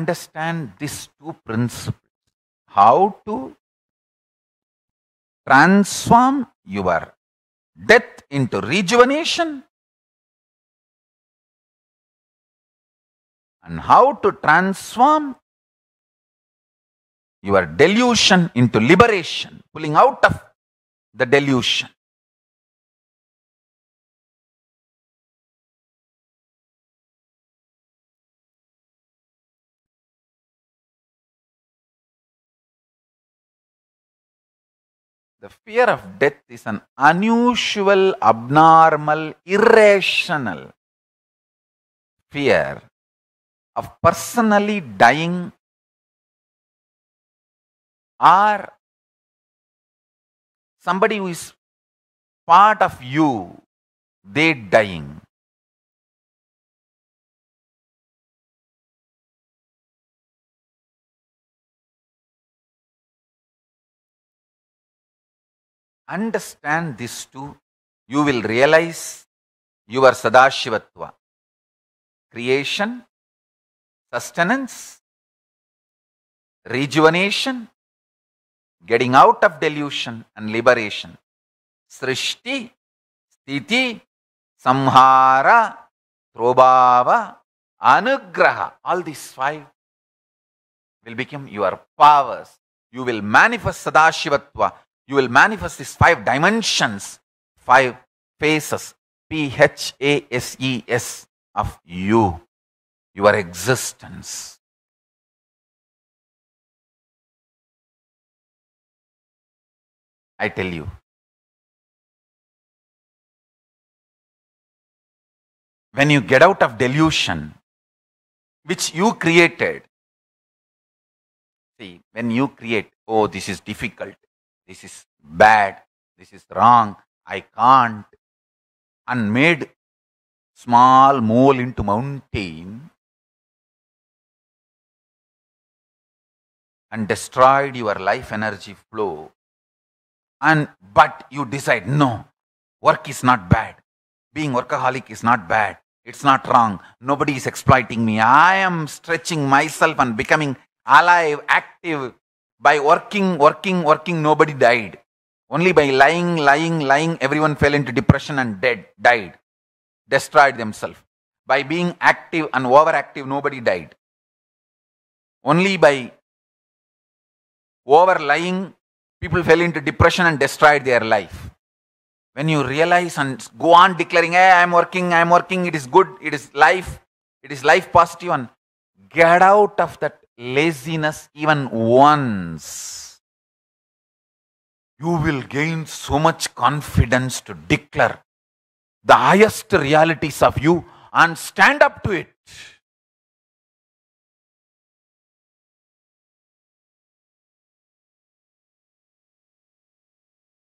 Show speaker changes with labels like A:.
A: understand these two principles how to transform your death into rejuvenation and how to transform your delusion into liberation, pulling out of the delusion. The fear of death is an unusual, abnormal, irrational fear of personally dying or somebody who is part of you, they dying. understand this too, you will realize your Sadashivatva. Creation, sustenance, rejuvenation, getting
B: out of delusion and liberation. Srishti, Sthiti, Samhara, Probhava, Anugraha. All these five will become your powers. You will manifest Sadashivatva you will manifest these five dimensions, five faces,
A: P H A S E S of you, your existence. I tell you. When you get out of delusion, which you created, see, when you create, oh, this is difficult,
B: this is bad, this is wrong, I can't, and
A: made small mole into mountain and destroyed your life energy flow and but you decide no work is not bad
B: being workaholic is not bad it's not wrong nobody is exploiting me i am stretching myself and becoming alive active by working, working, working, nobody died. Only by lying, lying, lying, everyone fell into depression and dead, died, destroyed themselves. By being active and overactive, nobody died. Only by over lying, people fell into depression and destroyed their life. When you realize and go on declaring, hey, I'm working, I'm working, it is good, it is life, it is life positive, and get out of that laziness even once, you will gain so much confidence to declare the
A: highest realities of you and stand up to it.